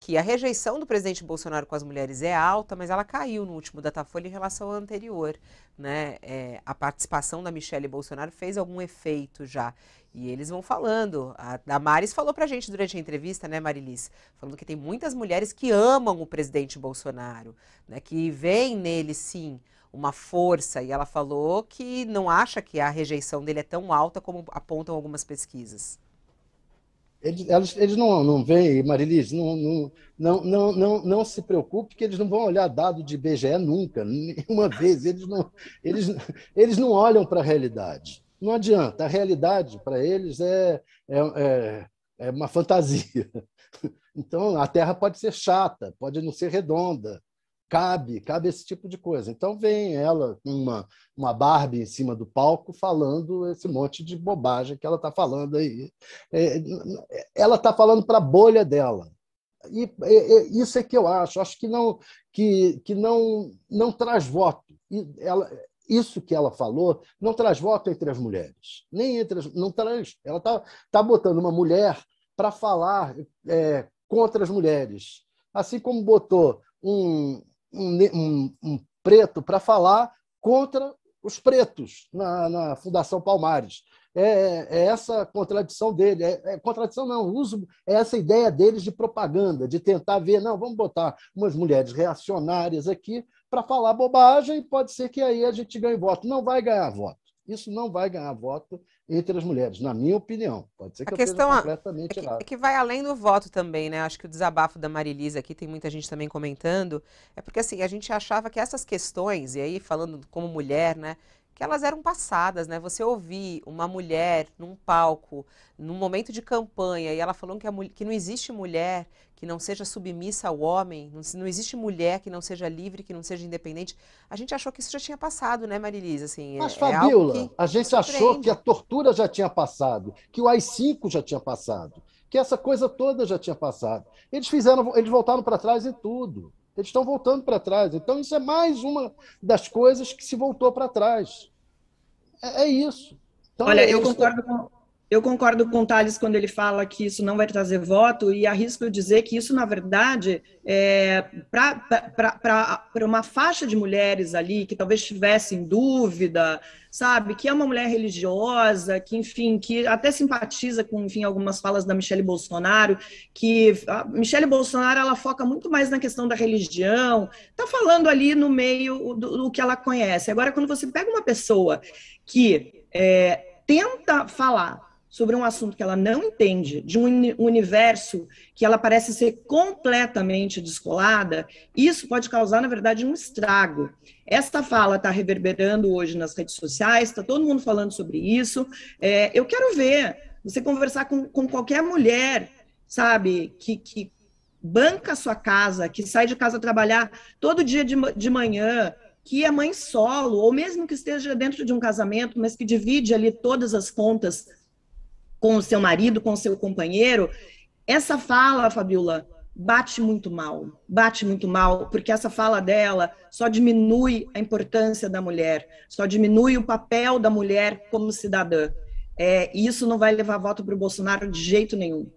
que a rejeição do presidente Bolsonaro com as mulheres é alta, mas ela caiu no último Datafolha em relação ao anterior. Né? É, a participação da Michelle Bolsonaro fez algum efeito já. E eles vão falando. A Damares falou pra gente durante a entrevista, né, Marilis? Falando que tem muitas mulheres que amam o presidente Bolsonaro, né? Que veem nele, sim, uma força. E ela falou que não acha que a rejeição dele é tão alta como apontam algumas pesquisas. Eles, eles, eles não, não veem, Marilis, não, não, não, não, não, não se preocupe que eles não vão olhar dado de IBGE nunca, nenhuma vez. Eles não, eles, eles não olham para a realidade. Não adianta. A realidade para eles é, é, é, é uma fantasia. Então, a Terra pode ser chata, pode não ser redonda, cabe, cabe esse tipo de coisa. Então vem ela uma uma Barbie em cima do palco falando esse monte de bobagem que ela está falando aí. É, ela está falando para a bolha dela. E é, isso é que eu acho. Acho que não que, que não não traz voto. E ela, isso que ela falou não traz voto entre as mulheres, nem entre as, não traz. Ela está tá botando uma mulher para falar é, contra as mulheres, assim como botou um, um, um, um preto para falar contra os pretos na, na Fundação Palmares. É, é, é essa contradição dele, é, é, contradição não, uso é essa ideia deles de propaganda, de tentar ver, não, vamos botar umas mulheres reacionárias aqui para falar bobagem, pode ser que aí a gente ganhe voto. Não vai ganhar voto. Isso não vai ganhar voto entre as mulheres, na minha opinião. Pode ser que a eu questão completamente é que, errado. É que vai além do voto também, né? Acho que o desabafo da Marilisa aqui, tem muita gente também comentando, é porque assim, a gente achava que essas questões, e aí falando como mulher, né, que elas eram passadas, né? Você ouvir uma mulher num palco, num momento de campanha, e ela falando que, a, que não existe mulher que não seja submissa ao homem, não, não, existe mulher que não seja livre, que não seja independente. A gente achou que isso já tinha passado, né, Marilisa? Assim, é, Mas, é, Fabiola, é a gente achou que a tortura já tinha passado, que o AI-5 já tinha passado, que essa coisa toda já tinha passado. Eles fizeram, eles voltaram para trás em tudo. Eles estão voltando para trás. Então, isso é mais uma das coisas que se voltou para trás. É, é isso. Então, Olha, é eu concordo com eu concordo com o Tales quando ele fala que isso não vai trazer voto, e arrisco dizer que isso, na verdade, é, para uma faixa de mulheres ali que talvez estivessem em dúvida, sabe, que é uma mulher religiosa, que, enfim, que até simpatiza com, enfim, algumas falas da Michelle Bolsonaro, que a Michelle Bolsonaro, ela foca muito mais na questão da religião, está falando ali no meio do, do que ela conhece. Agora, quando você pega uma pessoa que... É, tenta falar sobre um assunto que ela não entende, de um universo que ela parece ser completamente descolada, isso pode causar, na verdade, um estrago. Esta fala está reverberando hoje nas redes sociais, está todo mundo falando sobre isso. É, eu quero ver você conversar com, com qualquer mulher, sabe, que, que banca a sua casa, que sai de casa trabalhar todo dia de, de manhã, que é mãe solo, ou mesmo que esteja dentro de um casamento, mas que divide ali todas as contas com o seu marido, com o seu companheiro, essa fala, Fabiola, bate muito mal, bate muito mal, porque essa fala dela só diminui a importância da mulher, só diminui o papel da mulher como cidadã. É, e isso não vai levar voto para o Bolsonaro de jeito nenhum.